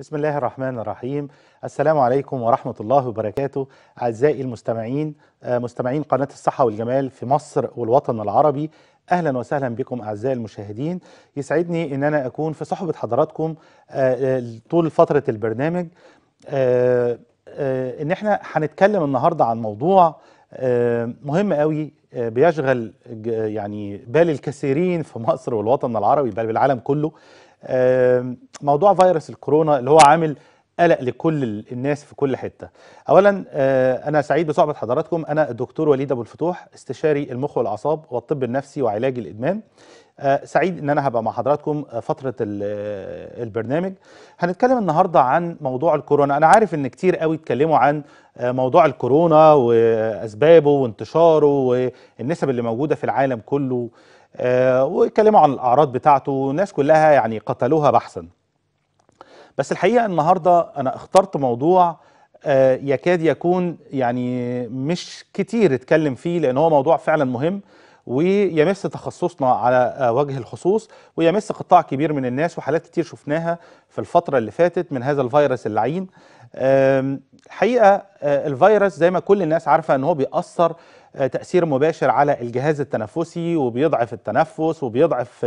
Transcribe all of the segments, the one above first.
بسم الله الرحمن الرحيم السلام عليكم ورحمة الله وبركاته أعزائي المستمعين آه، مستمعين قناة الصحة والجمال في مصر والوطن العربي أهلا وسهلا بكم أعزائي المشاهدين يسعدني أن أنا أكون في صحبة حضراتكم آه، آه، طول فترة البرنامج أن احنا هنتكلم النهاردة عن موضوع مهم قوي بيشغل يعني بال الكثيرين في مصر والوطن العربي بل بالعالم كله موضوع فيروس الكورونا اللي هو عامل قلق لكل الناس في كل حته. اولا آه، انا سعيد بصحبه حضراتكم انا الدكتور وليد ابو الفتوح استشاري المخ والاعصاب والطب النفسي وعلاج الادمان. آه، سعيد ان انا هبقى مع حضراتكم آه، فتره البرنامج. هنتكلم النهارده عن موضوع الكورونا، انا عارف ان كتير قوي اتكلموا عن موضوع الكورونا واسبابه وانتشاره والنسب اللي موجوده في العالم كله آه، واتكلموا عن الاعراض بتاعته الناس كلها يعني قتلوها بحثا بس الحقيقه النهارده انا اخترت موضوع آه، يكاد يكون يعني مش كتير اتكلم فيه لان هو موضوع فعلا مهم ويمس تخصصنا على آه، وجه الخصوص ويمس قطاع كبير من الناس وحالات كتير شفناها في الفترة اللي فاتت من هذا الفيروس اللعين الحقيقة الفيروس زي ما كل الناس عارفة ان هو بيأثر تأثير مباشر على الجهاز التنفسي وبيضعف التنفس وبيضعف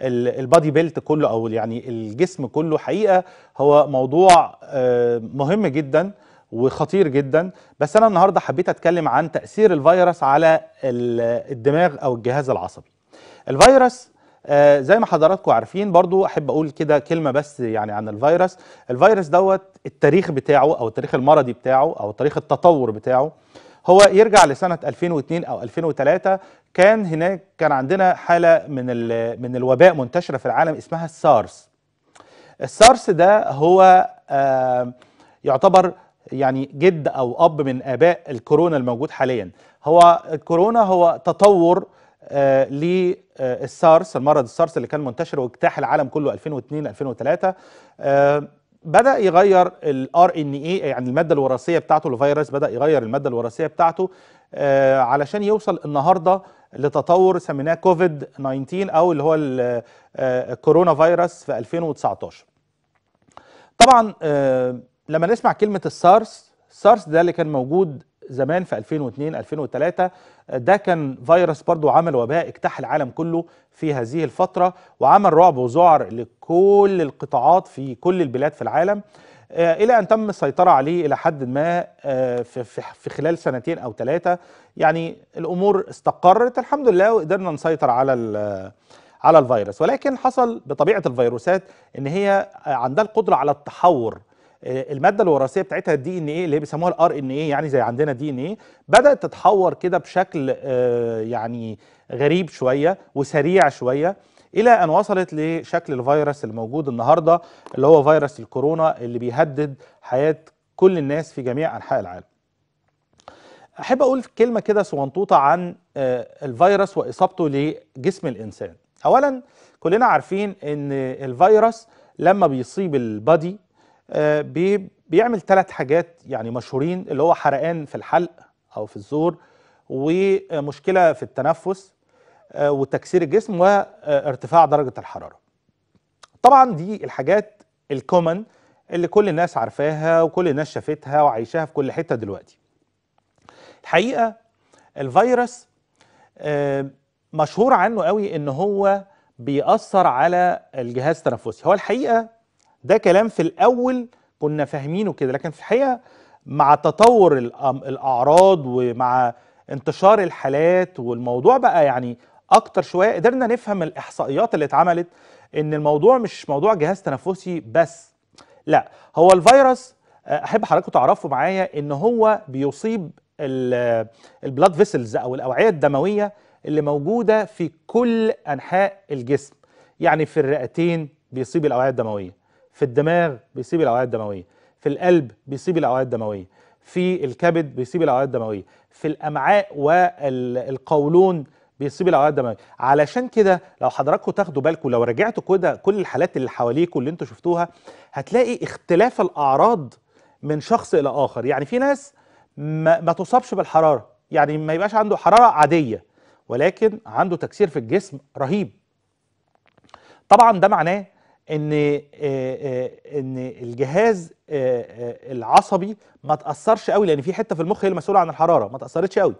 البادي بيلت كله أو يعني الجسم كله حقيقة هو موضوع آه، مهم جدا وخطير جدا بس أنا النهاردة حبيت أتكلم عن تأثير الفيروس على الدماغ أو الجهاز العصبي الفيروس آه، زي ما حضراتكم عارفين برضو احب اقول كده كلمه بس يعني عن الفيروس الفيروس دوت التاريخ بتاعه او التاريخ المرضي بتاعه او تاريخ التطور بتاعه هو يرجع لسنة 2002 أو 2003 كان هناك كان عندنا حالة من من الوباء منتشرة في العالم اسمها السارس السارس ده هو يعتبر يعني جد أو أب من آباء الكورونا الموجود حاليا هو الكورونا هو تطور آه، للسارس آه، المرض السارس اللي كان منتشر واجتاح العالم كله 2002 2003 بدا يغير الار ان اي يعني الماده الوراثيه بتاعته الفيروس بدا يغير الماده الوراثيه بتاعته آه علشان يوصل النهارده لتطور سميناه كوفيد 19 او اللي هو الكورونا آه، فيروس في 2019 طبعا آه لما نسمع كلمه السارس السارس ده اللي كان موجود زمان في 2002 2003 ده كان فيروس برضو عمل وباء اجتاح العالم كله في هذه الفترة وعمل رعب وذعر لكل القطاعات في كل البلاد في العالم آه، الى ان تم السيطره عليه الى حد ما آه، في خلال سنتين او ثلاثه يعني الامور استقرت الحمد لله وقدرنا نسيطر على على الفيروس ولكن حصل بطبيعه الفيروسات ان هي عندها القدره على التحور آه، الماده الوراثيه بتاعتها الدي ان ايه اللي هي بيسموها الار ان ايه يعني زي عندنا دي ان ايه بدات تتحور كده بشكل آه، يعني غريب شويه وسريع شويه الى ان وصلت لشكل الفيروس الموجود النهارده اللي هو فيروس الكورونا اللي بيهدد حياه كل الناس في جميع انحاء العالم. احب اقول كلمه كده صغنطوطه عن آه، الفيروس واصابته لجسم الانسان. اولا كلنا عارفين ان الفيروس لما بيصيب البادي آه، بيعمل ثلاث حاجات يعني مشهورين اللي هو حرقان في الحلق او في الزور ومشكله في التنفس آه، وتكسير الجسم وارتفاع درجه الحراره طبعا دي الحاجات الكومن اللي كل الناس عارفاها وكل الناس شافتها وعايشاها في كل حته دلوقتي الحقيقه الفيروس آه، مشهور عنه قوي ان هو بيأثر على الجهاز التنفسي هو الحقيقه ده كلام في الاول كنا فاهمينه كده لكن في الحقيقه مع تطور الاعراض ومع انتشار الحالات والموضوع بقى يعني اكتر شويه قدرنا نفهم الاحصائيات اللي اتعملت ان الموضوع مش موضوع جهاز تنفسي بس لا هو الفيروس آه، احب حضراتكم تعرفوا معايا ان هو بيصيب البلاد فيسلز او الاوعيه الدمويه اللي موجوده في كل انحاء الجسم يعني في الرئتين بيصيب الاوعيه الدمويه في الدماغ بيصيب الاوعيه الدمويه في القلب بيصيب الاوعيه الدمويه في الكبد بيصيب الاوعيه الدمويه في الامعاء والقولون بيصيب الاوعيه الدمويه علشان كده لو حضراتكم تاخدوا بالكم لو رجعتوا كده كل الحالات اللي حواليكم اللي انتوا شفتوها هتلاقي اختلاف الاعراض من شخص الى اخر يعني في ناس ما, ما تصابش بالحراره يعني ما يبقاش عنده حراره عاديه ولكن عنده تكسير في الجسم رهيب طبعا ده معناه ان آه، آه، ان الجهاز آه، العصبي ما تاثرش قوي لان في حته في المخ هي المسؤوله عن الحراره ما تاثرتش قوي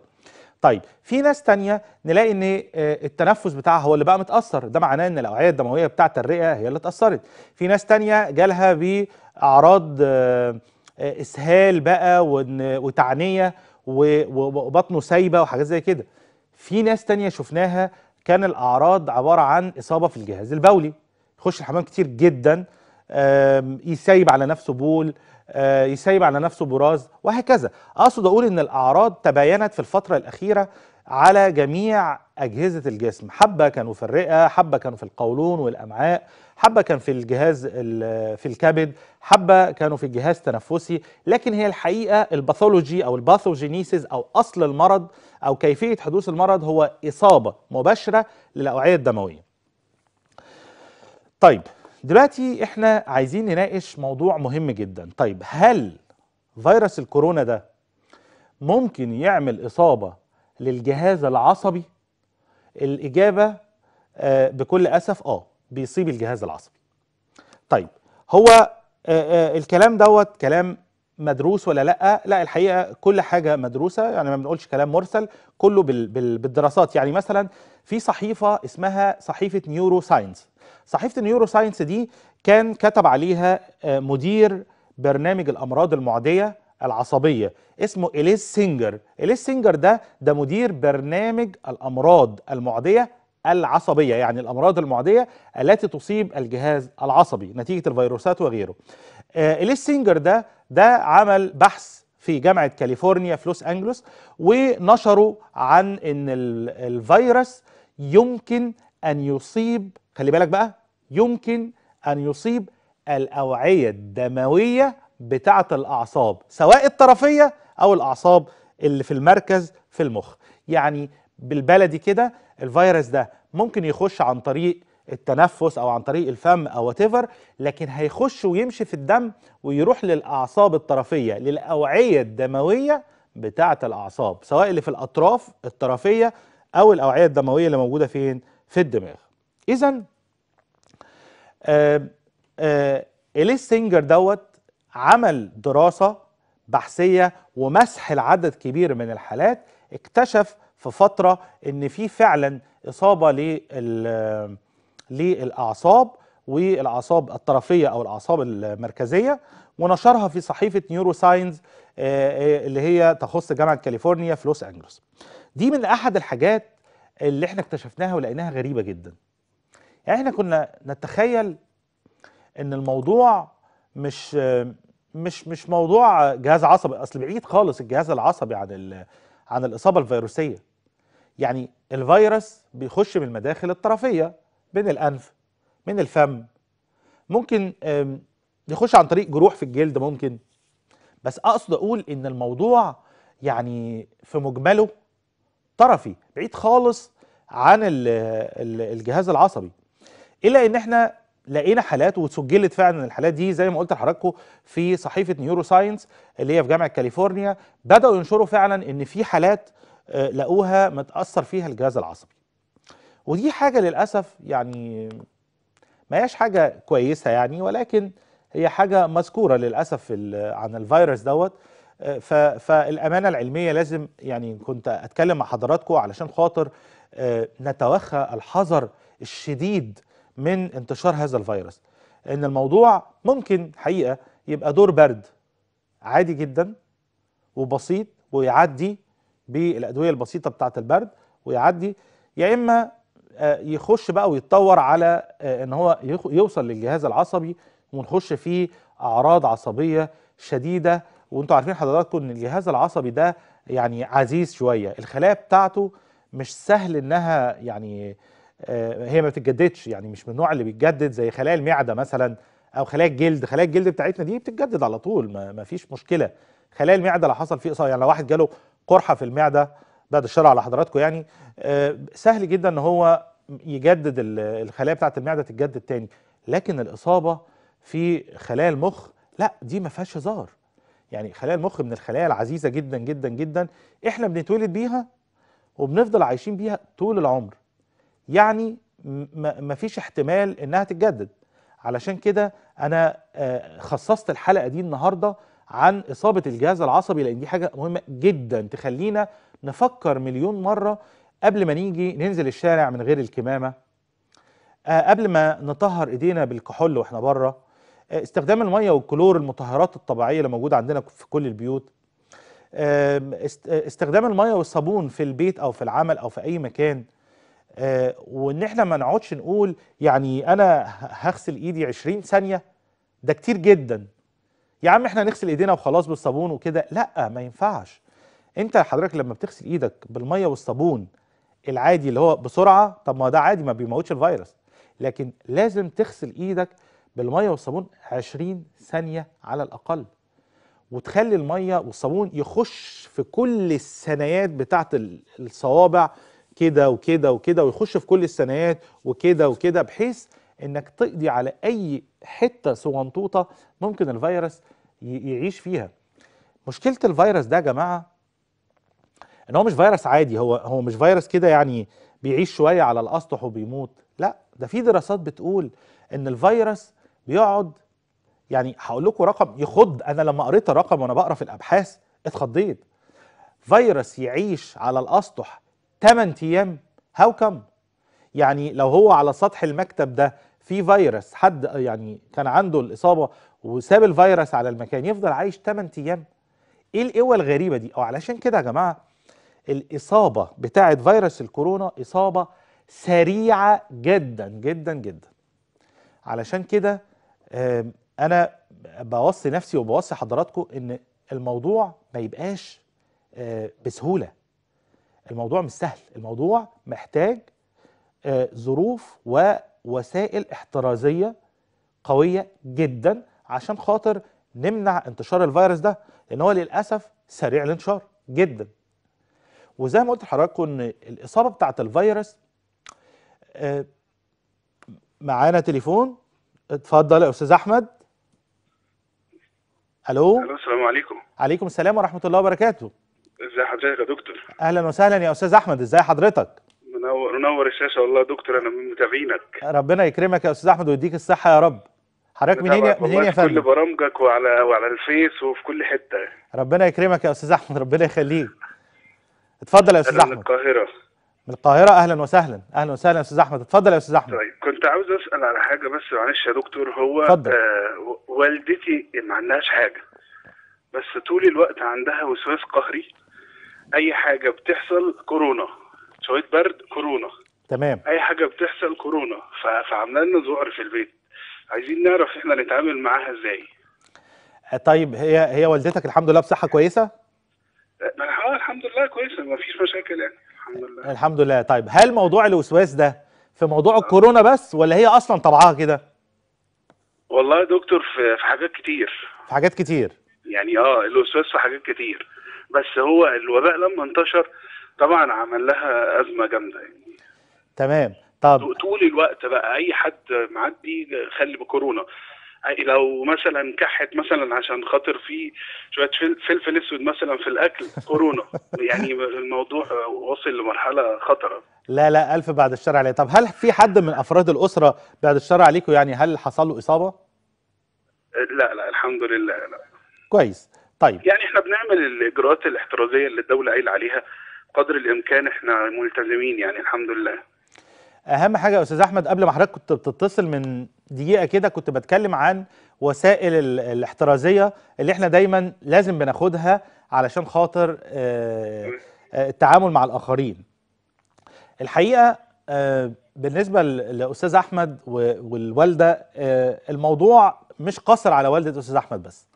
طيب في ناس تانية نلاقي ان التنفس بتاعها هو اللي بقى متاثر ده معناه ان الاوعيه الدمويه بتاعه الرئه هي اللي اتاثرت في ناس تانية جالها باعراض اسهال بقى وتعنيه وبطنه سايبه وحاجات زي كده في ناس تانية شفناها كان الاعراض عباره عن اصابه في الجهاز البولي يخش الحمام كتير جدا يسيب على نفسه بول آه، يسيب على نفسه براز وهكذا اقصد اقول ان الاعراض تباينت في الفتره الاخيره على جميع اجهزه الجسم حبه كانوا في الرئه حبه كانوا في القولون والامعاء حبه كان في الجهاز في الكبد حبه كانوا في الجهاز التنفسي لكن هي الحقيقه الباثولوجي او الباثوجينيسيس او اصل المرض او كيفيه حدوث المرض هو اصابه مباشره للاوعيه الدمويه طيب دلوقتي احنا عايزين نناقش موضوع مهم جدا طيب هل فيروس الكورونا ده ممكن يعمل إصابة للجهاز العصبي الإجابة آه، بكل أسف آه بيصيب الجهاز العصبي طيب هو آه، آه، الكلام دوت كلام مدروس ولا لا لا الحقيقه كل حاجه مدروسه يعني ما بنقولش كلام مرسل كله بالدراسات يعني مثلا في صحيفه اسمها صحيفه نيورو ساينس صحيفه نيورو ساينس دي كان كتب عليها آه، مدير برنامج الامراض المعديه العصبيه اسمه اليس سينجر اليس سينجر ده ده مدير برنامج الامراض المعديه العصبيه يعني الامراض المعديه التي تصيب الجهاز العصبي نتيجه الفيروسات وغيره آه، اليس سينجر ده ده عمل بحث في جامعه كاليفورنيا في لوس انجلوس ونشروا عن ان الفيروس يمكن ان يصيب خلي بالك بقى يمكن أن يصيب الأوعية الدموية بتاعة الأعصاب سواء الطرفية أو الأعصاب اللي في المركز في المخ يعني بالبلدي كده الفيروس ده ممكن يخش عن طريق التنفس او عن طريق الفم او تيفر لكن هيخش ويمشي في الدم ويروح للاعصاب الطرفيه للاوعيه الدمويه بتاعه الاعصاب سواء اللي في الاطراف الطرفيه او الاوعيه الدمويه اللي موجوده فين في الدماغ اذا آه، آه، اليس سينجر دوت عمل دراسه بحثيه ومسح لعدد كبير من الحالات اكتشف في فتره ان في فعلا اصابه آه، للاعصاب والاعصاب الطرفيه او الاعصاب المركزيه ونشرها في صحيفه نيورو ساينز اللي هي تخص جامعه كاليفورنيا في لوس انجلوس دي من احد الحاجات اللي احنا اكتشفناها ولقيناها غريبه جدا يعني احنا كنا نتخيل ان الموضوع مش مش مش موضوع جهاز عصبي اصل بعيد خالص الجهاز العصبي عن عن الاصابه الفيروسيه يعني الفيروس بيخش من المداخل الطرفيه من الانف من الفم ممكن يخش عن طريق جروح في الجلد ممكن بس اقصد اقول ان الموضوع يعني في مجمله طرفي بعيد خالص عن الجهاز العصبي الا ان احنا لقينا حالات وسجلت فعلا الحالات دي زي ما قلت لحضراتكم في صحيفه نيورو ساينس اللي هي في جامعه كاليفورنيا بداوا ينشروا فعلا ان في حالات آه، لقوها متاثر فيها الجهاز العصبي ودي حاجه للاسف يعني ما هياش حاجه كويسه يعني ولكن هي حاجه مذكوره للاسف عن الفيروس دوت آه، فالامانه العلميه لازم يعني كنت اتكلم مع حضراتكم علشان خاطر آه، نتوخى الحذر الشديد من انتشار هذا الفيروس ان الموضوع ممكن حقيقه يبقى دور برد عادي جدا وبسيط ويعدي بالادويه البسيطه بتاعه البرد ويعدي يا اما آه، يخش بقى ويتطور على آه، ان هو يوصل للجهاز العصبي ونخش فيه اعراض عصبيه شديده وانتوا عارفين حضراتكم ان الجهاز العصبي ده يعني عزيز شويه الخلايا بتاعته مش سهل انها يعني آه، هي ما بتتجددش يعني مش من النوع اللي بيتجدد زي خلايا المعده مثلا او خلايا الجلد خلايا الجلد بتاعتنا دي بتتجدد على طول ما, فيش مشكله خلايا المعده لو حصل فيه اصابه يعني لو واحد جاله قرحه في المعده بعد الشرع على حضراتكم يعني آه، سهل جدا ان هو يجدد الخلايا بتاعت المعده تتجدد تاني لكن الاصابه في خلايا المخ لا دي ما فيهاش هزار يعني خلايا المخ من الخلايا العزيزه جدا جدا جدا احنا بنتولد بيها وبنفضل عايشين بيها طول العمر يعني ما فيش احتمال انها تتجدد علشان كده انا آه، خصصت الحلقه دي النهارده عن اصابه الجهاز العصبي لان دي حاجه مهمه جدا تخلينا نفكر مليون مره قبل ما نيجي ننزل الشارع من غير الكمامه آه، قبل ما نطهر ايدينا بالكحول واحنا بره آه، استخدام الميه والكلور المطهرات الطبيعيه اللي موجوده عندنا في كل البيوت استخدام الميه والصابون في البيت او في العمل او في اي مكان آه، وان احنا ما نقعدش نقول يعني انا هغسل ايدي 20 ثانيه ده كتير جدا يا عم احنا نغسل ايدينا وخلاص بالصابون وكده لا ما ينفعش انت حضرتك لما بتغسل ايدك بالميه والصابون العادي اللي هو بسرعه طب ما ده عادي ما بيموتش الفيروس لكن لازم تغسل ايدك بالميه والصابون 20 ثانيه على الاقل وتخلي الميه والصابون يخش في كل الثنايات بتاعه الصوابع كده وكده وكده ويخش في كل السنوات وكده وكده بحيث انك تقضي على اي حته صغنطوطه ممكن الفيروس يعيش فيها مشكله الفيروس ده يا جماعه ان هو مش فيروس عادي هو هو مش فيروس كده يعني بيعيش شويه على الاسطح وبيموت لا ده في دراسات بتقول ان الفيروس بيقعد يعني هقول لكم رقم يخض انا لما قريت الرقم وانا بقرا في الابحاث اتخضيت فيروس يعيش على الاسطح 8 ايام هاو كم يعني لو هو على سطح المكتب ده في فيروس حد يعني كان عنده الاصابه وساب الفيروس على المكان يفضل عايش 8 ايام ايه القوه الغريبه دي او علشان كده يا جماعه الاصابه بتاعه فيروس الكورونا اصابه سريعه جدا جدا جدا علشان كده انا بوصي نفسي وبوصي حضراتكم ان الموضوع ما يبقاش آه، بسهوله الموضوع مش سهل الموضوع محتاج آه، ظروف ووسائل احترازيه قويه جدا عشان خاطر نمنع انتشار الفيروس ده لان هو للاسف سريع الانتشار جدا وزي ما قلت لحضراتكم ان الاصابه بتاعه الفيروس آه، معانا تليفون اتفضل يا استاذ احمد الو الو السلام عليكم عليكم السلام ورحمه الله وبركاته ازي حضرتك يا دكتور اهلا وسهلا يا استاذ احمد ازي حضرتك منور منور الشاشه والله يا دكتور انا من متابعينك ربنا يكرمك يا استاذ احمد ويديك الصحه يا رب حضرتك منين يا منين يا فندم؟ في كل برامجك وعلى وعلى الفيس وفي كل حته ربنا يكرمك يا استاذ احمد ربنا يخليك اتفضل يا استاذ احمد من القاهره من القاهره اهلا وسهلا اهلا وسهلا يا استاذ احمد اتفضل يا استاذ احمد طيب كنت عاوز اسال على حاجه بس معلش يا دكتور هو اتفضل آه والدتي ما عندهاش حاجه بس طول الوقت عندها وسواس قهري اي حاجه بتحصل كورونا شويه برد كورونا تمام اي حاجه بتحصل كورونا فعامله لنا ذعر في البيت عايزين نعرف احنا نتعامل معاها ازاي آه، طيب هي هي والدتك الحمد لله بصحه كويسه اه, آه، الحمد لله كويسه ما فيش مشاكل يعني الحمد لله الحمد لله طيب هل موضوع الوسواس ده في موضوع آه. الكورونا بس ولا هي اصلا طبعها كده والله يا دكتور في حاجات كتير في حاجات كتير يعني اه الوسواس في حاجات كتير بس هو الوباء لما انتشر طبعا عمل لها ازمه جامده يعني تمام طب طول الوقت بقى اي حد معدي خلي بكورونا لو مثلا كحت مثلا عشان خاطر في شويه فلفل اسود مثلا في الاكل كورونا يعني الموضوع وصل لمرحله خطره لا لا الف بعد الشر عليه طب هل في حد من افراد الاسره بعد الشر عليكم يعني هل حصل له اصابه لا لا الحمد لله لا كويس طيب يعني احنا بنعمل الاجراءات الاحترازيه اللي الدوله قايله عليها قدر الامكان احنا ملتزمين يعني الحمد لله اهم حاجه يا استاذ احمد قبل ما حضرتك كنت بتتصل من دقيقه كده كنت بتكلم عن وسائل الاحترازيه اللي احنا دايما لازم بناخدها علشان خاطر آه، آه، التعامل مع الاخرين الحقيقه آه، بالنسبه لاستاذ احمد والوالده الموضوع مش قصر على والده استاذ احمد بس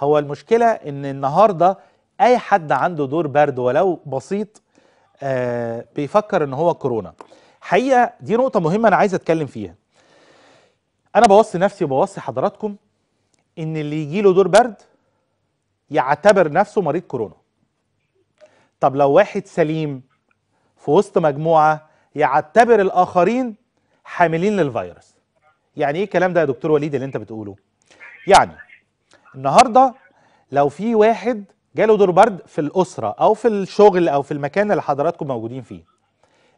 هو المشكلة ان النهاردة اي حد عنده دور برد ولو بسيط آه بيفكر ان هو كورونا حقيقة دي نقطة مهمة انا عايز اتكلم فيها انا بوصي نفسي وبوصي حضراتكم ان اللي يجي له دور برد يعتبر نفسه مريض كورونا طب لو واحد سليم في وسط مجموعة يعتبر الآخرين حاملين للفيروس يعني إيه الكلام ده يا دكتور وليد اللي أنت بتقوله يعني النهارده لو في واحد جاله دور برد في الاسره او في الشغل او في المكان اللي حضراتكم موجودين فيه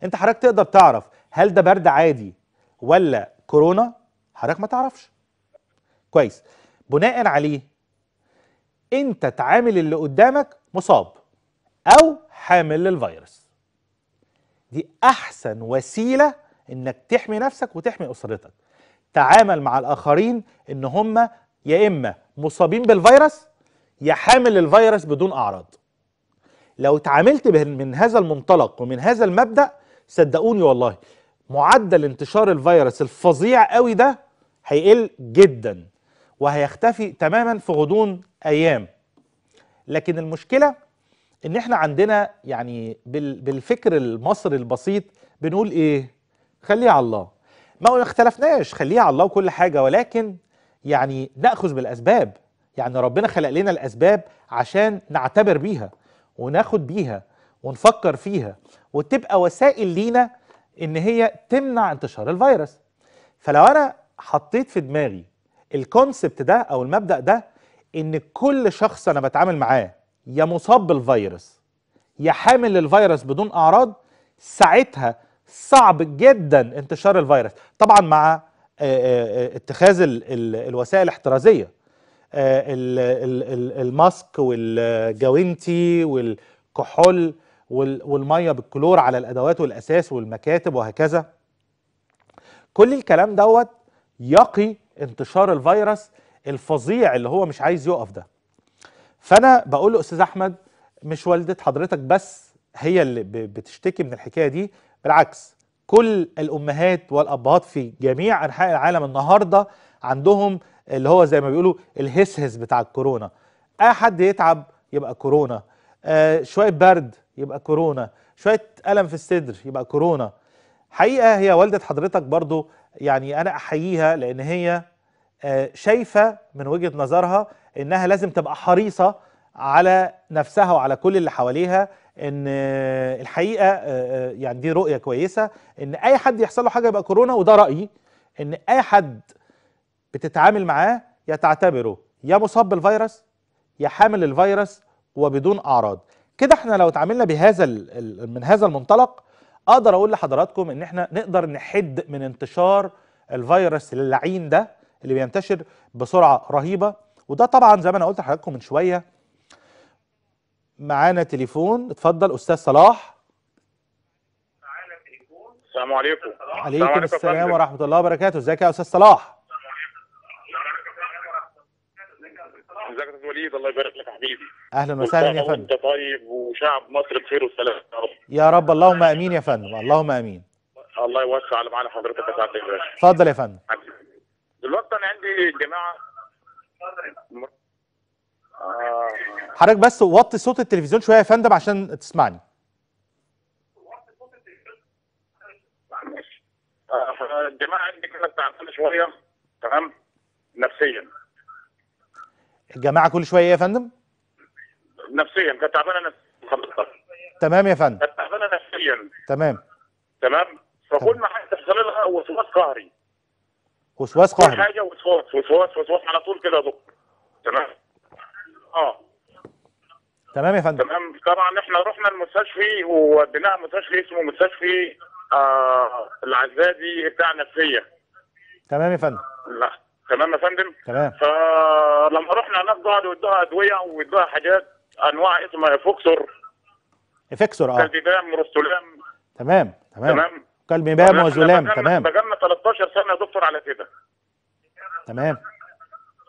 انت حضرتك تقدر تعرف هل ده برد عادي ولا كورونا حضرتك ما تعرفش كويس بناء عليه انت تعامل اللي قدامك مصاب او حامل للفيروس دي احسن وسيله انك تحمي نفسك وتحمي اسرتك تعامل مع الاخرين ان هم يا اما مصابين بالفيروس يا حامل الفيروس بدون اعراض لو اتعاملت من هذا المنطلق ومن هذا المبدا صدقوني والله معدل انتشار الفيروس الفظيع قوي ده هيقل جدا وهيختفي تماما في غضون ايام لكن المشكله ان احنا عندنا يعني بالفكر المصري البسيط بنقول ايه خليه على الله ما اختلفناش خليه على الله وكل حاجه ولكن يعني ناخذ بالاسباب يعني ربنا خلق لنا الاسباب عشان نعتبر بيها وناخد بيها ونفكر فيها وتبقى وسائل لينا ان هي تمنع انتشار الفيروس فلو انا حطيت في دماغي الكونسبت ده او المبدا ده ان كل شخص انا بتعامل معاه يا مصاب بالفيروس يا حامل للفيروس بدون اعراض ساعتها صعب جدا انتشار الفيروس طبعا مع آه، آه، آه، اتخاذ الوسائل الاحترازيه الماسك والجوينتي والكحول والميه بالكلور على الادوات والاساس والمكاتب وهكذا كل الكلام دوت يقي انتشار الفيروس الفظيع اللي هو مش عايز يقف ده فانا بقول له استاذ احمد مش والده حضرتك بس هي اللي بتشتكي من الحكايه دي بالعكس كل الامهات والابهات في جميع انحاء العالم النهارده عندهم اللي هو زي ما بيقولوا الهسهس بتاع الكورونا اي حد يتعب يبقى كورونا آه شويه برد يبقى كورونا شويه الم في الصدر يبقى كورونا حقيقه هي والده حضرتك برضو يعني انا احييها لان هي آه شايفه من وجهه نظرها انها لازم تبقى حريصه على نفسها وعلى كل اللي حواليها ان الحقيقه آه، آه، يعني دي رؤيه كويسه ان اي حد يحصل له حاجه يبقى كورونا وده رايي ان اي حد بتتعامل معاه يا تعتبره يا مصاب بالفيروس يا حامل الفيروس وبدون اعراض كده احنا لو اتعاملنا بهذا من هذا المنطلق اقدر اقول لحضراتكم ان احنا نقدر نحد من انتشار الفيروس اللعين ده اللي بينتشر بسرعه رهيبه وده طبعا زي ما انا قلت لحضراتكم من شويه معانا تليفون اتفضل استاذ صلاح السلام عليكم عليكم السلام, السلام ورحمه الله وبركاته ازيك يا استاذ صلاح ازيك يا استاذ وليد الله يبارك لك يا حبيبي اهلا وسهلا يا فندم انت طيب وشعب مصر بخير وسلام يا رب يا رب اللهم امين يا فندم اللهم امين الله يوسع على معانا حضرتك يا سعاده الباشا اتفضل يا فندم دلوقتي انا عندي جماعه حضرتك بس وطي صوت التلفزيون شويه يا فندم عشان تسمعني الجماعه عندي كانت تعبانه شويه تمام نفسيا الجماعه كل شويه ايه يا فندم؟ نفسيا كانت تعبانه نفسيا تمام يا فندم كانت تعبانه نفسيا تمام تمام فكل ما حاجه تحصل لها وسواس قهري وسواس قهري كل حاجه وسواس وسواس وسواس على طول كده يا دكتور تمام اه تمام يا فندم تمام طبعا احنا رحنا المستشفي وبناء مستشفي اسمه مستشفي آه العزادي بتاع نفسيه تمام يا فندم لا تمام يا فندم تمام فلما رحنا هناك قعدوا ودوها ادويه وادوها حاجات انواع اسمها افوكسور افكسور اه كالبيبام وروستولام تمام تمام تمام كالبيبام وزلام تمام بقالنا 13 سنه يا دكتور على كده تمام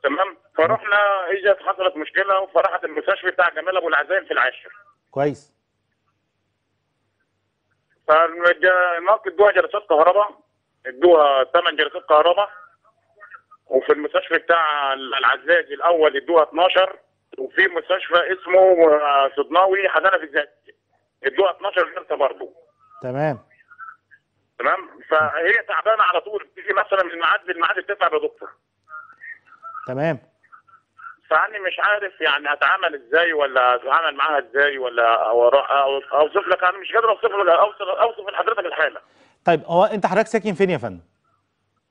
تمام فرحنا اجت حصلت مشكله فراحت المستشفى بتاع جمال ابو العزايم في العاشر كويس فالناس ادوها جلسات كهرباء ادوها ثمان جلسات كهرباء وفي المستشفى بتاع العزاز الاول ادوها 12 وفي مستشفى اسمه آه، صدناوي حضانه في الزاد ادوها 12 جلسه برضه تمام تمام فهي تعبانه على طول بتيجي مثلا من الميعاد للميعاد بتتعب يا دكتور تمام فاني مش عارف يعني اتعامل ازاي ولا اتعامل معاها ازاي ولا اوصف لك انا مش قادر اوصف لك اوصف لحضرتك الحاله طيب هو انت حضرتك ساكن فين يا فندم؟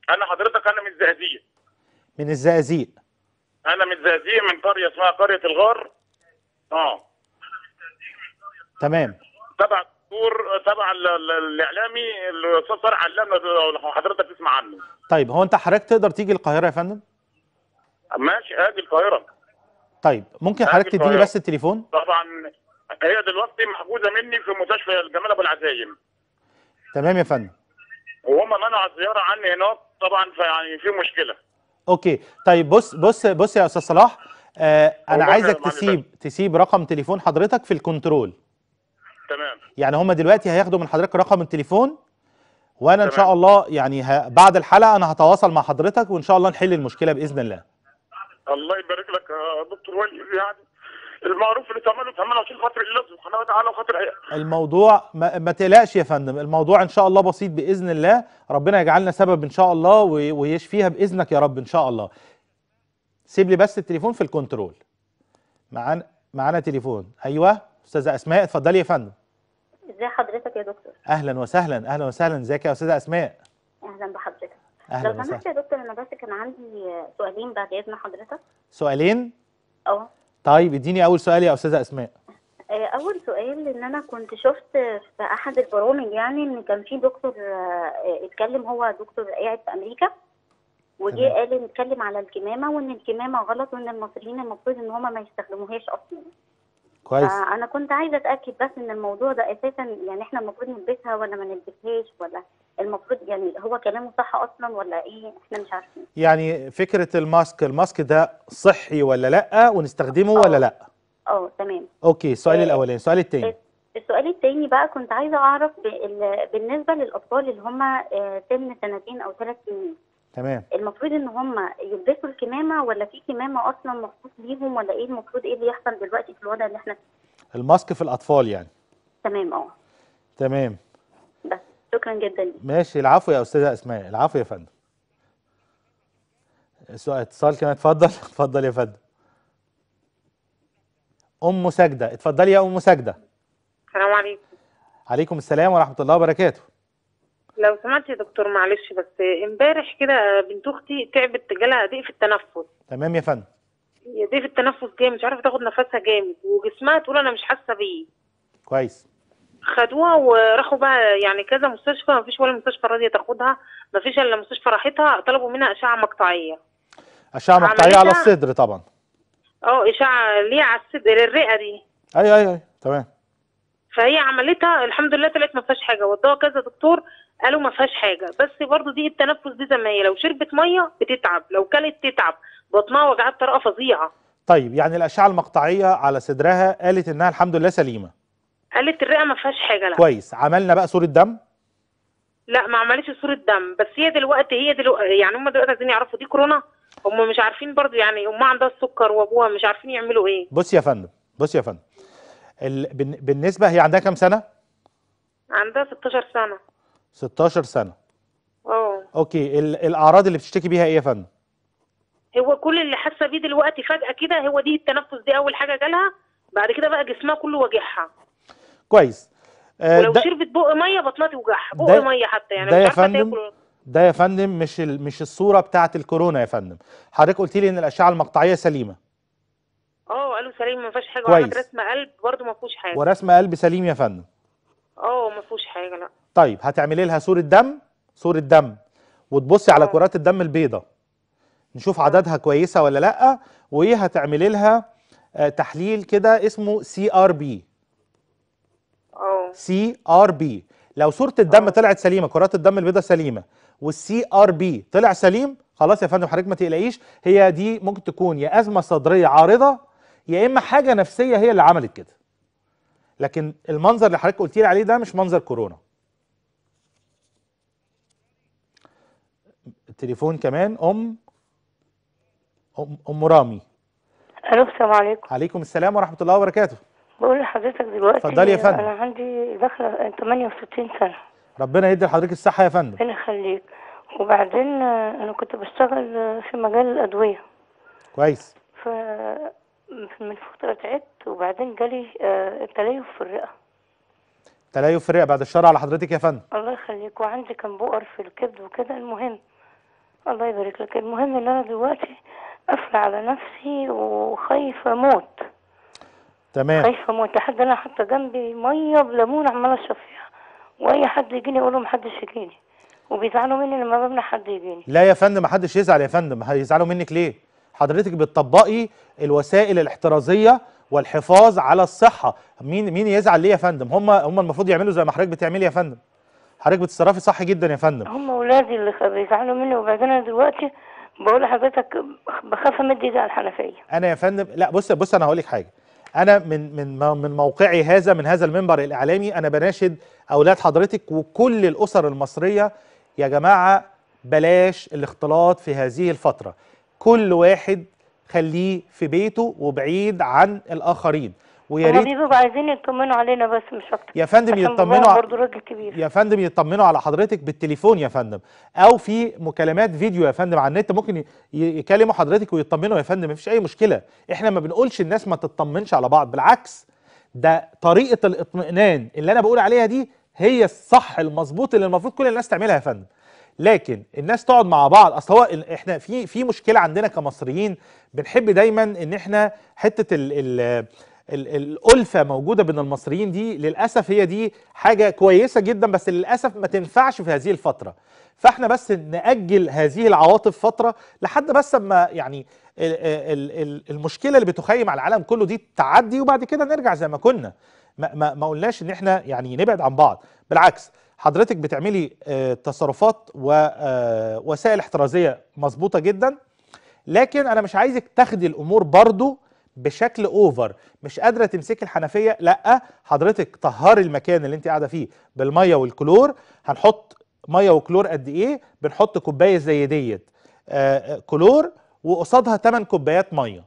انا حضرتك انا من الزقازيق من الزقازيق انا من الزقازيق من قريه اسمها قريه الغار اه تمام تبع الدكتور تبع الاعلامي الاستاذ طارق علام لو حضرتك تسمع عنه طيب هو انت حضرتك تقدر تيجي القاهره يا فندم؟ ماشي هاجي القاهره طيب ممكن حضرتك تديني بس التليفون طبعا هي دلوقتي محجوزه مني في مستشفى جمال ابو العزايم تمام يا فندم وهم منعوا الزياره عني هناك طبعا فيعني في مشكله اوكي طيب بص بص بص يا استاذ صلاح آه انا عايزك تسيب بس. تسيب رقم تليفون حضرتك في الكنترول تمام يعني هم دلوقتي هياخدوا من حضرتك رقم التليفون وانا تمام. ان شاء الله يعني بعد الحلقه انا هتواصل مع حضرتك وان شاء الله نحل المشكله باذن الله الله يبارك لك يا دكتور وليد يعني المعروف اللي تعمله تعمله عشان خاطر الله سبحانه وتعالى وخاطر هي الموضوع ما, ما تقلقش يا فندم الموضوع ان شاء الله بسيط باذن الله ربنا يجعلنا سبب ان شاء الله ويشفيها باذنك يا رب ان شاء الله سيب لي بس التليفون في الكنترول معانا معانا تليفون ايوه استاذه اسماء اتفضلي يا فندم ازي حضرتك يا دكتور اهلا وسهلا اهلا وسهلا ازيك يا استاذه اسماء اهلا بحضرتك اهلا وسهلا لو سمحت يا دكتور انا بس كان عندي سؤالين بعد اذن حضرتك سؤالين؟ اه طيب اديني اول سؤال يا استاذه اسماء آه، اول سؤال ان انا كنت شفت في احد البرامج يعني ان كان في دكتور آه، اتكلم هو دكتور قاعد في امريكا وجه قال نتكلم على الكمامه وان الكمامه غلط وان المصريين المفروض ان هم ما يستخدموهاش اصلا كويس انا كنت عايزه اتاكد بس ان الموضوع ده اساسا يعني احنا المفروض نلبسها ولا ما نلبسهاش ولا المفروض يعني هو كلامه صح اصلا ولا ايه احنا مش عارفين يعني فكره الماسك الماسك ده صحي ولا لا ونستخدمه ولا لا اه تمام اوكي السؤال آه، الاولاني السؤال الثاني السؤال الثاني بقى كنت عايزه اعرف بالنسبه للاطفال اللي هم آه، سن سنتين او ثلاث سنين تمام المفروض ان هم يلبسوا الكمامه ولا في كمامه اصلا مخصوص ليهم ولا ايه المفروض ايه اللي يحصل دلوقتي في الوضع اللي احنا فيه الماسك في الاطفال يعني تمام اه تمام بس شكرا جدا ماشي العفو يا استاذه اسماء العفو يا فندم سؤال اتصال كمان اتفضل اتفضل يا فندم ام ساجده اتفضلي يا ام ساجده السلام عليكم عليكم السلام ورحمه الله وبركاته لو سمحت يا دكتور معلش بس امبارح كده بنت اختي تعبت جالها ضيق في التنفس تمام يا فندم ضيق في التنفس جامد مش عارفه تاخد نفسها جامد وجسمها تقول انا مش حاسه بيه كويس خدوها وراحوا بقى يعني كذا مستشفى ما فيش ولا مستشفى راضيه تاخدها ما فيش الا مستشفى راحتها طلبوا منها اشعه مقطعيه اشعه مقطعيه على الصدر طبعا اه اشعه ليه على الصدر الرئه دي ايوه ايوه ايوه تمام فهي عملتها الحمد لله طلعت ما فيهاش حاجه ودوها كذا دكتور قالوا ما فيهاش حاجه بس برضو دي التنفس دي زي ما هي لو شربت ميه بتتعب لو كلت تتعب بطنها وجعات بطريقه فظيعه طيب يعني الاشعه المقطعيه على صدرها قالت انها الحمد لله سليمه قالت الرئه ما فيهاش حاجه لا كويس عملنا بقى صوره دم لا ما عملتش صوره دم بس هي دلوقتي هي دلوقتي يعني هم دلوقتي عايزين يعرفوا دي كورونا هم مش عارفين برضو يعني امها عندها السكر وابوها مش عارفين يعملوا ايه بص يا فندم بص يا فندم ال... بالنسبه هي عندها كام سنه عندها 16 سنه 16 سنه اه اوكي الاعراض اللي بتشتكي بيها ايه يا فندم هو كل اللي حاسه بيه دلوقتي فجاه كده هو دي التنفس دي اول حاجه جالها بعد كده بقى جسمها كله واجعها كويس آه ولو شربت بق ميه بطنها توجعها بق ميه حتى يعني ده يا فندم ده يا فندم مش مش الصوره بتاعه الكورونا يا فندم حضرتك قلت لي ان الاشعه المقطعيه سليمه اه قالوا سليم ما فيهاش حاجه وعملت رسم قلب برده ما فيهوش حاجه ورسم قلب سليم يا فندم اه ما فيهوش حاجه لا طيب هتعملي لها صوره دم صوره دم وتبصي على طيب. كرات الدم البيضاء نشوف عددها كويسه ولا لا وهتعملي لها آه، تحليل كده اسمه سي ار بي سي ار بي لو صوره الدم طلعت سليمه كرات الدم البيضاء سليمه والسي ار بي طلع سليم خلاص يا فندم حضرتك ما تقلقيش هي دي ممكن تكون يا ازمه صدريه عارضه يا اما حاجه نفسيه هي اللي عملت كده لكن المنظر اللي حضرتك قلتي لي عليه ده مش منظر كورونا تليفون كمان ام ام, أم رامي الو السلام عليكم عليكم السلام ورحمه الله وبركاته بقول لحضرتك دلوقتي اتفضلي يا فندم انا عندي داخله 68 سنه ربنا يدي لحضرتك الصحه يا فندم ربنا يخليك وبعدين انا كنت بشتغل في مجال الادويه كويس ف من فتره تعبت وبعدين جالي آه، تليف في الرئه تليف في الرئه بعد الشر على حضرتك يا فندم الله يخليك وعندي كان بؤر في الكبد وكده المهم الله يبارك لك المهم ان انا دلوقتي قافله على نفسي وخايفه موت تمام خايفه موت لحد انا حاطه جنبي ميه بليمون عماله اشرب فيها واي حد يجيني اقول له محدش يجيني وبيزعلوا مني لما بمنع حد يجيني لا يا فندم محدش يزعل يا فندم هيزعلوا منك ليه حضرتك بتطبقي الوسائل الاحترازيه والحفاظ على الصحه مين مين يزعل ليه يا فندم هم هم المفروض يعملوا زي ما حضرتك بتعملي يا فندم حضرتك بتتصرفي صح جدا يا فندم هم ولادي اللي بيزعلوا مني وبعدين انا دلوقتي بقول لحضرتك بخاف امد ايدي على الحنفيه انا يا فندم لا بص بص انا هقول لك حاجه انا من من من موقعي هذا من هذا المنبر الاعلامي انا بناشد اولاد حضرتك وكل الاسر المصريه يا جماعه بلاش الاختلاط في هذه الفتره كل واحد خليه في بيته وبعيد عن الاخرين ويا ريت بيبقوا عايزين يطمنوا علينا بس مش اكتر يا فندم يطمنوا برضه راجل كبير يا فندم يطمنوا على حضرتك بالتليفون يا فندم او في مكالمات فيديو يا فندم على النت ممكن يكلموا حضرتك ويطمنوا يا فندم مفيش اي مشكله احنا ما بنقولش الناس ما تطمنش على بعض بالعكس ده طريقه الاطمئنان اللي انا بقول عليها دي هي الصح المظبوط اللي المفروض كل الناس تعملها يا فندم لكن الناس تقعد مع بعض اصل هو احنا في في مشكله عندنا كمصريين بنحب دايما ان احنا حته ال ال الالفه موجوده بين المصريين دي للاسف هي دي حاجه كويسه جدا بس للاسف ما تنفعش في هذه الفتره فاحنا بس ناجل هذه العواطف فتره لحد بس اما يعني المشكله اللي بتخيم على العالم كله دي تعدي وبعد كده نرجع زي ما كنا ما, ما, ما قلناش ان احنا يعني نبعد عن بعض بالعكس حضرتك بتعملي آه، تصرفات ووسائل آه، احترازيه مظبوطه جدا لكن انا مش عايزك تاخدي الامور برضو بشكل اوفر مش قادره تمسكي الحنفيه لا حضرتك طهري المكان اللي انت قاعده فيه بالميه والكلور هنحط ميه وكلور قد ايه بنحط كوبايه زي ديت آه، آه، كلور وقصادها 8 كوبايات ميه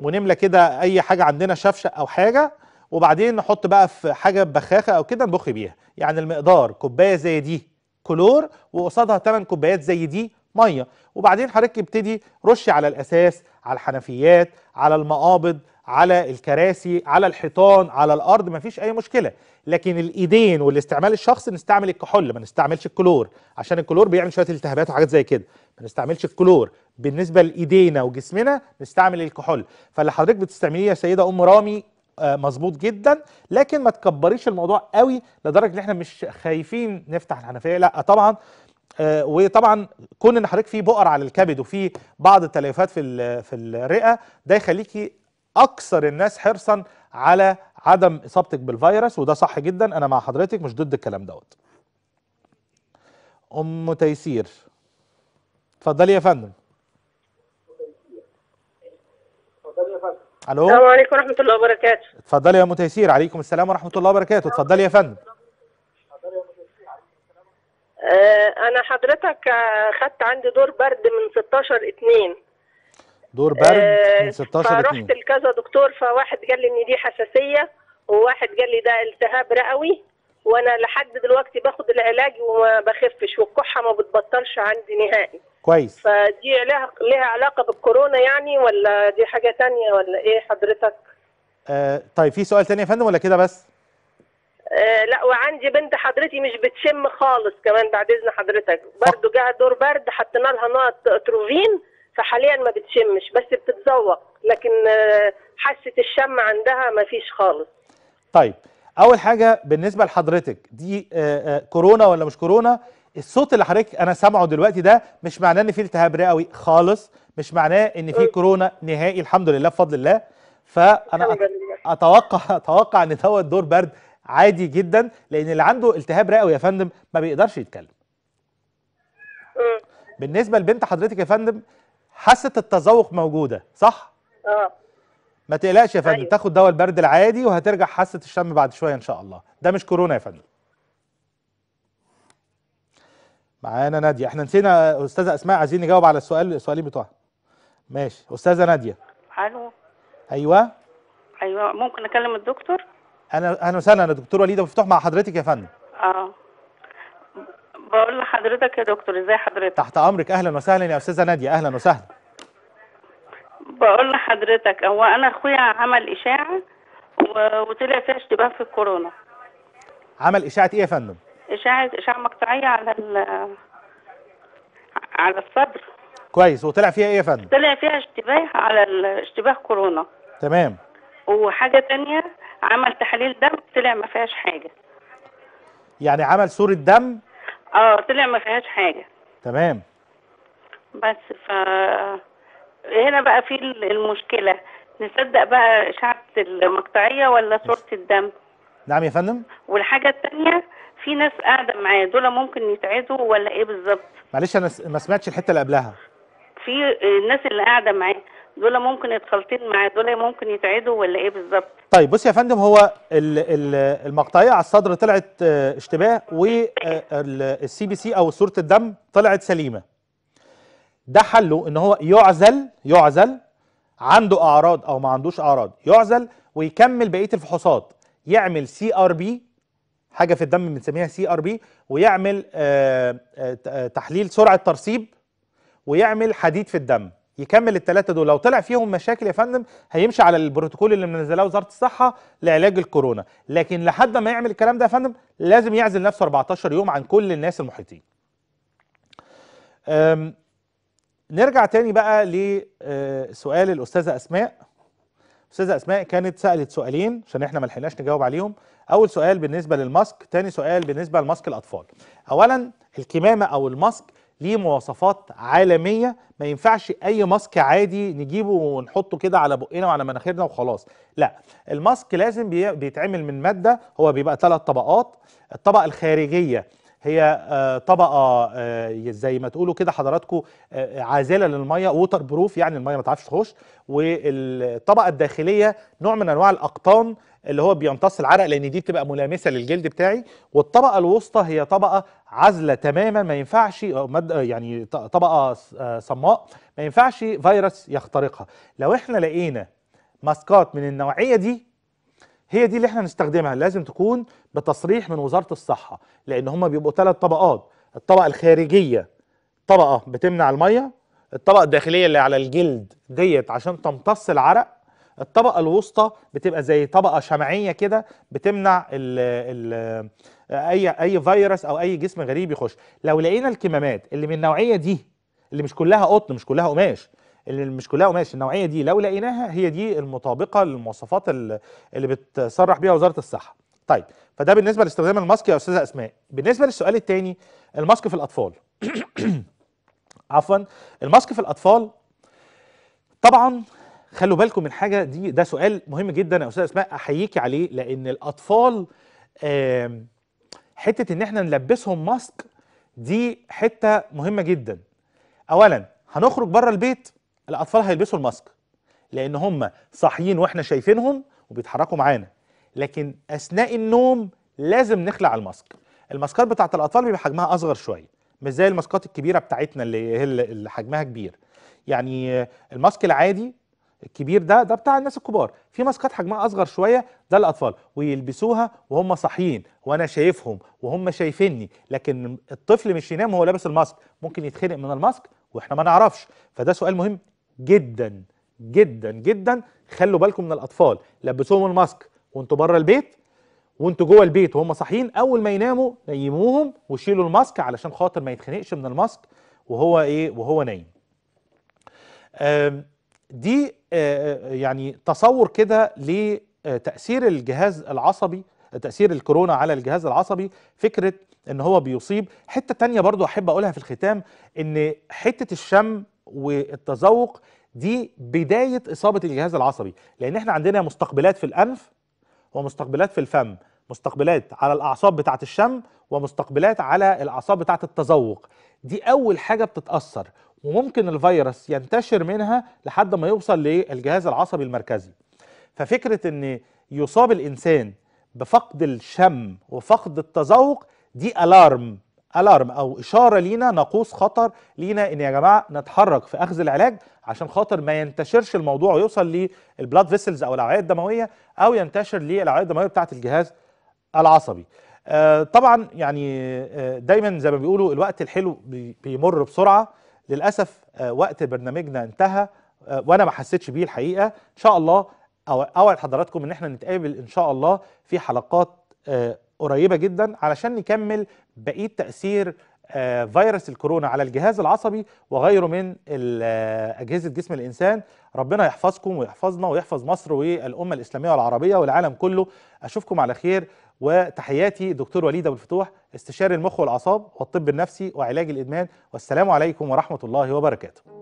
ونملى كده اي حاجه عندنا شفشه او حاجه وبعدين نحط بقى في حاجه بخاخه او كده نبخ بيها يعني المقدار كوبايه زي دي كلور وقصادها 8 كوبايات زي دي ميه وبعدين حضرتك ابتدي رشي على الاساس على الحنفيات على المقابض على الكراسي على الحيطان على الارض مفيش اي مشكله لكن الايدين والاستعمال الشخصي نستعمل الكحول ما نستعملش الكلور عشان الكلور بيعمل شويه التهابات وحاجات زي كده ما نستعملش الكلور بالنسبه لايدينا وجسمنا نستعمل الكحول فاللي حضرتك بتستعمليه يا سيده ام رامي آه، مظبوط جدا لكن ما تكبريش الموضوع قوي لدرجه ان احنا مش خايفين نفتح الحنفيه لا طبعا آه، وطبعا كون ان حضرتك في بؤر على الكبد وفي بعض التليفات في في الرئه ده يخليكي اكثر الناس حرصا على عدم اصابتك بالفيروس وده صح جدا انا مع حضرتك مش ضد الكلام دوت ام تيسير اتفضلي يا فندم الو السلام عليكم ورحمه الله وبركاته اتفضلي يا ام تيسير عليكم السلام ورحمه الله وبركاته اتفضلي يا فندم آه، انا حضرتك خدت عندي دور برد من 16 2 دور برد آه، من 16 2 فرحت لكذا دكتور فواحد قال لي ان دي حساسيه وواحد قال لي ده التهاب رئوي وانا لحد دلوقتي باخد العلاج وما بخفش والكحه ما بتبطلش عندي نهائي كويس فدي لها لها علاقه بالكورونا يعني ولا دي حاجه تانية ولا ايه حضرتك آه طيب في سؤال تاني يا فندم ولا كده بس آه، لا وعندي بنت حضرتي مش بتشم خالص كمان بعد اذن حضرتك برضو جه دور برد حطينا لها نقط تروفين فحاليا ما بتشمش بس بتتذوق لكن آه، حاسه الشم عندها ما فيش خالص طيب اول حاجه بالنسبه لحضرتك دي آه، كورونا ولا مش كورونا الصوت اللي حضرتك انا سامعه دلوقتي ده مش معناه ان في التهاب رئوي خالص مش معناه ان في كورونا نهائي الحمد لله بفضل الله فانا اتوقع اتوقع ان دوت دور برد عادي جدا لان اللي عنده التهاب رئوي يا فندم ما بيقدرش يتكلم بالنسبه لبنت حضرتك يا فندم حاسه التذوق موجوده صح اه ما تقلقش يا فندم أيوه. تاخد دواء البرد العادي وهترجع حاسه الشم بعد شويه ان شاء الله ده مش كورونا يا فندم معانا ناديه احنا نسينا استاذه اسماء عايزين نجاوب على السؤال السؤالين بتوعها ماشي استاذه ناديه الو ايوه ايوه ممكن اكلم الدكتور اهلا اهلا وسهلا انا دكتور وليده مفتوح مع حضرتك يا فندم اه بقول لحضرتك يا دكتور ازي حضرتك تحت امرك اهلا وسهلا يا استاذه ناديه اهلا وسهلا بقول لحضرتك هو انا اخويا عمل اشاعه وطلع فيها اشتباه في الكورونا عمل اشاعه ايه يا فندم اشاعه اشاعه مقطعيه على على الصدر كويس وطلع فيها ايه يا فندم طلع فيها اشتباه على اشتباه كورونا تمام وحاجه تانية عمل تحاليل دم طلع ما فيهاش حاجه يعني عمل صوره دم اه طلع ما فيهاش حاجه تمام بس ف هنا بقى في المشكله نصدق بقى اشعه المقطعيه ولا صوره الدم نعم يا فندم والحاجه الثانيه في ناس قاعده معايا دول ممكن يتعدوا ولا ايه بالظبط معلش انا ما سمعتش الحته اللي قبلها في الناس اللي قاعده معايا دول ممكن يتخلطين مع دول ممكن يتعدوا ولا ايه بالظبط طيب بص يا فندم هو المقطعيه على الصدر طلعت آه، اشتباه والسي بي سي او صوره الدم طلعت سليمه ده حله ان هو يعزل يعزل عنده اعراض او ما عندوش اعراض يعزل ويكمل بقيه الفحوصات يعمل سي ار بي حاجه في الدم بنسميها سي ار بي ويعمل آه، آه، تحليل سرعه ترسيب ويعمل حديد في الدم يكمل التلاتة دول لو طلع فيهم مشاكل يا فندم هيمشي على البروتوكول اللي منزلاه وزاره الصحه لعلاج الكورونا لكن لحد ما يعمل الكلام ده يا فندم لازم يعزل نفسه 14 يوم عن كل الناس المحيطين نرجع تاني بقى لسؤال آه، الاستاذه اسماء استاذه اسماء كانت سالت سؤالين عشان احنا ما لحقناش نجاوب عليهم اول سؤال بالنسبه للماسك تاني سؤال بالنسبه لماسك الاطفال اولا الكمامه او الماسك ليه مواصفات عالميه ما ينفعش اي ماسك عادي نجيبه ونحطه كده على بقنا وعلى مناخيرنا وخلاص لا الماسك لازم بيتعمل من ماده هو بيبقى ثلاث طبقات الطبقه الخارجيه هي آه، طبقه آه، زي ما تقولوا كده حضراتكم آه، عازله للميه ووتر بروف يعني الميه ما تعرفش تخش والطبقه الداخليه نوع من انواع الاقطان اللي هو بيمتص العرق لان دي بتبقى ملامسه للجلد بتاعي والطبقه الوسطى هي طبقه عازله تماما ما ينفعش يعني طبقه آه، صماء ما ينفعش فيروس يخترقها لو احنا لقينا ماسكات من النوعيه دي هي دي اللي احنا نستخدمها لازم تكون بتصريح من وزاره الصحه لان هم بيبقوا ثلاث طبقات الطبقه الخارجيه طبقه بتمنع الميه الطبقه الداخليه اللي على الجلد ديت عشان تمتص العرق الطبقه الوسطى بتبقى زي طبقه شمعيه كده بتمنع ال ال اي اي فيروس او اي جسم غريب يخش لو لقينا الكمامات اللي من النوعيه دي اللي مش كلها قطن مش كلها قماش اللي مش كلها قماش النوعيه دي لو لقيناها هي دي المطابقه للمواصفات اللي بتصرح بيها وزاره الصحه طيب فده بالنسبه لاستخدام الماسك يا استاذه اسماء بالنسبه للسؤال الثاني الماسك في الاطفال عفوا الماسك في الاطفال طبعا خلوا بالكم من حاجه دي ده سؤال مهم جدا يا استاذ اسماء احييكي عليه لان الاطفال حته ان احنا نلبسهم ماسك دي حته مهمه جدا اولا هنخرج بره البيت الاطفال هيلبسوا الماسك لان هم صاحيين واحنا شايفينهم وبيتحركوا معانا لكن اثناء النوم لازم نخلع الماسك الماسكات بتاعه الاطفال بيبقى حجمها اصغر شويه مش زي الماسكات الكبيره بتاعتنا اللي هي اللي حجمها كبير يعني آه، الماسك العادي الكبير ده ده بتاع الناس الكبار في ماسكات حجمها اصغر شويه ده الاطفال ويلبسوها وهم صاحيين وانا شايفهم وهم شايفيني لكن الطفل مش ينام وهو لابس الماسك ممكن يتخنق من الماسك واحنا ما نعرفش فده سؤال مهم جدا جدا جدا خلوا بالكم من الاطفال لبسوهم الماسك وانتوا بره البيت وانتوا جوه البيت وهم صاحيين اول ما يناموا نيموهم وشيلوا الماسك علشان خاطر ما يتخنقش من الماسك وهو ايه وهو نايم دي آه، آه، يعني تصور كده لتأثير الجهاز العصبي تأثير الكورونا على الجهاز العصبي فكرة ان هو بيصيب حتة تانية برضو احب اقولها في الختام ان حتة الشم والتذوق دي بداية اصابة الجهاز العصبي لان احنا عندنا مستقبلات في الانف ومستقبلات في الفم مستقبلات على الاعصاب بتاعة الشم ومستقبلات على الاعصاب بتاعة التذوق دي اول حاجة بتتأثر وممكن الفيروس ينتشر منها لحد ما يوصل للجهاز العصبي المركزي ففكرة ان يصاب الانسان بفقد الشم وفقد التذوق دي الارم الارم او اشاره لينا ناقوس خطر لينا ان يا جماعه نتحرك في اخذ العلاج عشان خاطر ما ينتشرش الموضوع ويوصل للبلاد فيسلز او الاوعيه الدمويه او ينتشر للاوعيه الدمويه بتاعه الجهاز العصبي آه طبعا يعني آه دايما زي ما بيقولوا الوقت الحلو بيمر بسرعه للاسف آه، وقت برنامجنا انتهى آه، وانا ما حسيتش بيه الحقيقه ان شاء الله اوعد حضراتكم ان احنا نتقابل ان شاء الله في حلقات آه، قريبه جدا علشان نكمل بقيه تاثير فيروس الكورونا على الجهاز العصبي وغيره من اجهزه جسم الانسان ربنا يحفظكم ويحفظنا ويحفظ مصر والامه الاسلاميه والعربيه والعالم كله اشوفكم على خير وتحياتي دكتور وليد ابو الفتوح استشاري المخ والاعصاب والطب النفسي وعلاج الادمان والسلام عليكم ورحمه الله وبركاته